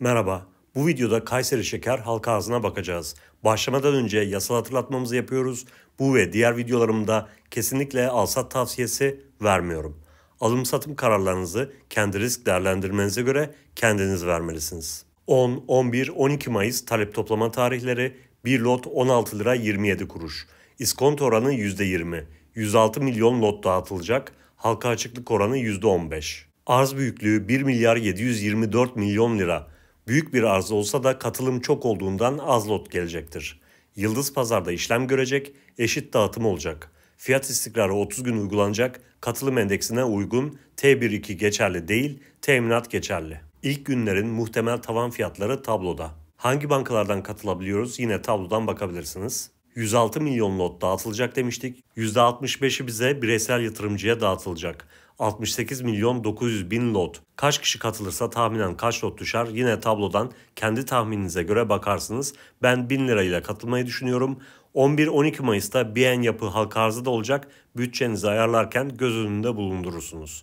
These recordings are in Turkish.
Merhaba, bu videoda Kayseri Şeker halka ağzına bakacağız. Başlamadan önce yasal hatırlatmamızı yapıyoruz. Bu ve diğer videolarımda kesinlikle alsat tavsiyesi vermiyorum. Alım satım kararlarınızı kendi risk değerlendirmenize göre kendiniz vermelisiniz. 10, 11, 12 Mayıs talep toplama tarihleri 1 lot 16 lira 27 kuruş. İskonto oranı %20. 106 milyon lot dağıtılacak. Halka açıklık oranı %15. Arz büyüklüğü 1 milyar 724 milyon lira. Büyük bir arz olsa da katılım çok olduğundan az lot gelecektir. Yıldız pazarda işlem görecek, eşit dağıtım olacak. Fiyat istikrarı 30 gün uygulanacak, katılım endeksine uygun T1-2 geçerli değil, teminat geçerli. İlk günlerin muhtemel tavan fiyatları tabloda. Hangi bankalardan katılabiliyoruz yine tablodan bakabilirsiniz. 106 milyon lot dağıtılacak demiştik. %65'i bize bireysel yatırımcıya dağıtılacak. 68 milyon 900 bin lot. Kaç kişi katılırsa tahminen kaç lot düşer yine tablodan kendi tahmininize göre bakarsınız. Ben 1000 lirayla katılmayı düşünüyorum. 11-12 Mayıs'ta BN Yapı halka da olacak bütçenizi ayarlarken göz önünde bulundurursunuz.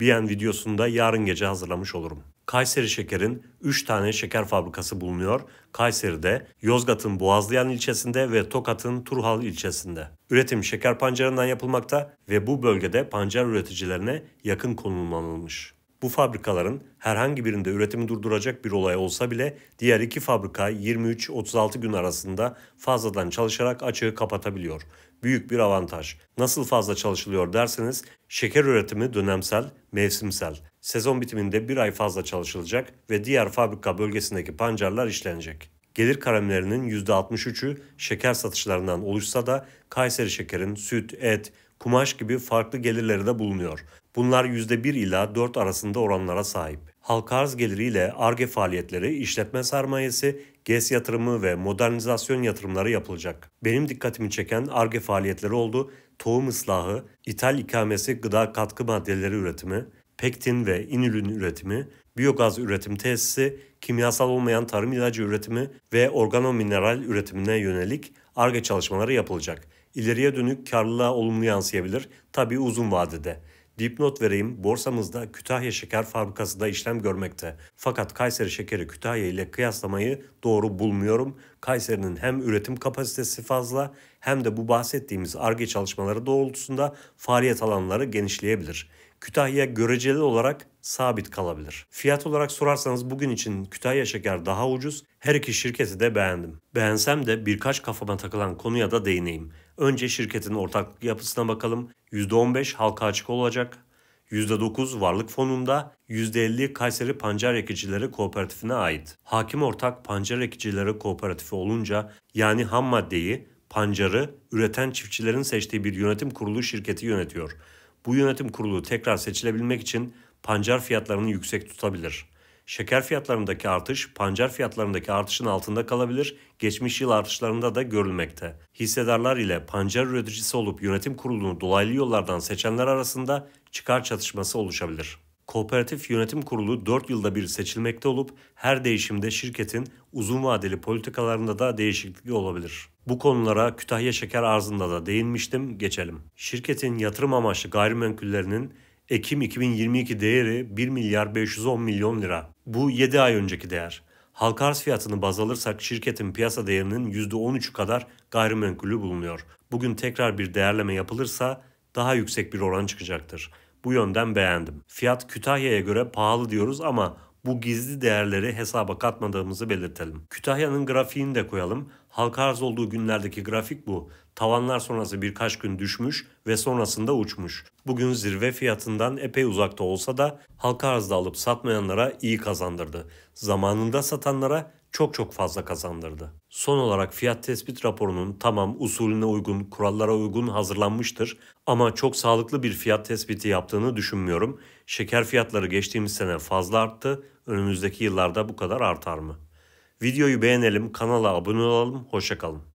BN videosunu da yarın gece hazırlamış olurum. Kayseri Şeker'in 3 tane şeker fabrikası bulunuyor. Kayseri'de, Yozgat'ın Boğazlayan ilçesinde ve Tokat'ın Turhal ilçesinde. Üretim şeker pancarından yapılmakta ve bu bölgede pancar üreticilerine yakın konumlanılmış. Bu fabrikaların herhangi birinde üretimi durduracak bir olay olsa bile diğer iki fabrika 23-36 gün arasında fazladan çalışarak açığı kapatabiliyor. Büyük bir avantaj. Nasıl fazla çalışılıyor derseniz şeker üretimi dönemsel, mevsimsel. Sezon bitiminde bir ay fazla çalışılacak ve diğer fabrika bölgesindeki pancarlar işlenecek. Gelir kalemlerinin %63'ü şeker satışlarından oluşsa da Kayseri şekerin süt, et, kumaş gibi farklı gelirleri de bulunuyor. Bunlar %1 ila 4 arasında oranlara sahip. Halka arz geliriyle ARGE faaliyetleri, işletme sermayesi, GES yatırımı ve modernizasyon yatırımları yapılacak. Benim dikkatimi çeken ARGE faaliyetleri oldu. Tohum ıslahı, ithal ikamesi gıda katkı maddeleri üretimi, pektin ve inülin üretimi, biyogaz üretim tesisi, kimyasal olmayan tarım ilacı üretimi ve organomineral üretimine yönelik ARGE çalışmaları yapılacak. İleriye dönük karlılığa olumlu yansıyabilir, tabi uzun vadede. Dipnot vereyim, borsamızda Kütahya Şeker Fabrikası da işlem görmekte. Fakat Kayseri şekeri Kütahya ile kıyaslamayı doğru bulmuyorum. Kayseri'nin hem üretim kapasitesi fazla hem de bu bahsettiğimiz ARGE çalışmaları doğrultusunda faaliyet alanları genişleyebilir. Kütahya göreceli olarak sabit kalabilir. Fiyat olarak sorarsanız bugün için Kütahya şeker daha ucuz. Her iki şirketi de beğendim. Beğensem de birkaç kafama takılan konuya da değineyim. Önce şirketin ortaklık yapısına bakalım. %15 halka açık olacak. %9 varlık fonunda, %50 Kayseri Pancar Ekicileri Kooperatifine ait. Hakim ortak Pancar Ekicileri Kooperatifi olunca yani ham maddeyi, pancarı üreten çiftçilerin seçtiği bir yönetim kurulu şirketi yönetiyor. Bu yönetim kurulu tekrar seçilebilmek için pancar fiyatlarını yüksek tutabilir. Şeker fiyatlarındaki artış pancar fiyatlarındaki artışın altında kalabilir, geçmiş yıl artışlarında da görülmekte. Hissedarlar ile pancar üreticisi olup yönetim kurulunu dolaylı yollardan seçenler arasında çıkar çatışması oluşabilir. Kooperatif Yönetim Kurulu 4 yılda bir seçilmekte olup her değişimde şirketin uzun vadeli politikalarında da değişiklik olabilir. Bu konulara Kütahya Şeker Arzı'nda da değinmiştim, geçelim. Şirketin yatırım amaçlı gayrimenkullerinin Ekim 2022 değeri 1 milyar 510 milyon lira. Bu 7 ay önceki değer. Halka arz fiyatını baz alırsak şirketin piyasa değerinin 13 kadar gayrimenkulü bulunuyor. Bugün tekrar bir değerleme yapılırsa daha yüksek bir oran çıkacaktır. Bu yönden beğendim. Fiyat Kütahya'ya göre pahalı diyoruz ama bu gizli değerleri hesaba katmadığımızı belirtelim. Kütahya'nın grafiğini de koyalım. Halka arz olduğu günlerdeki grafik bu. Tavanlar sonrası birkaç gün düşmüş ve sonrasında uçmuş. Bugün zirve fiyatından epey uzakta olsa da halka arzda alıp satmayanlara iyi kazandırdı. Zamanında satanlara çok çok fazla kazandırdı. Son olarak fiyat tespit raporunun tamam usulüne uygun, kurallara uygun hazırlanmıştır ama çok sağlıklı bir fiyat tespiti yaptığını düşünmüyorum. Şeker fiyatları geçtiğimiz sene fazla arttı. Önümüzdeki yıllarda bu kadar artar mı? Videoyu beğenelim, kanala abone olalım, hoşçakalın.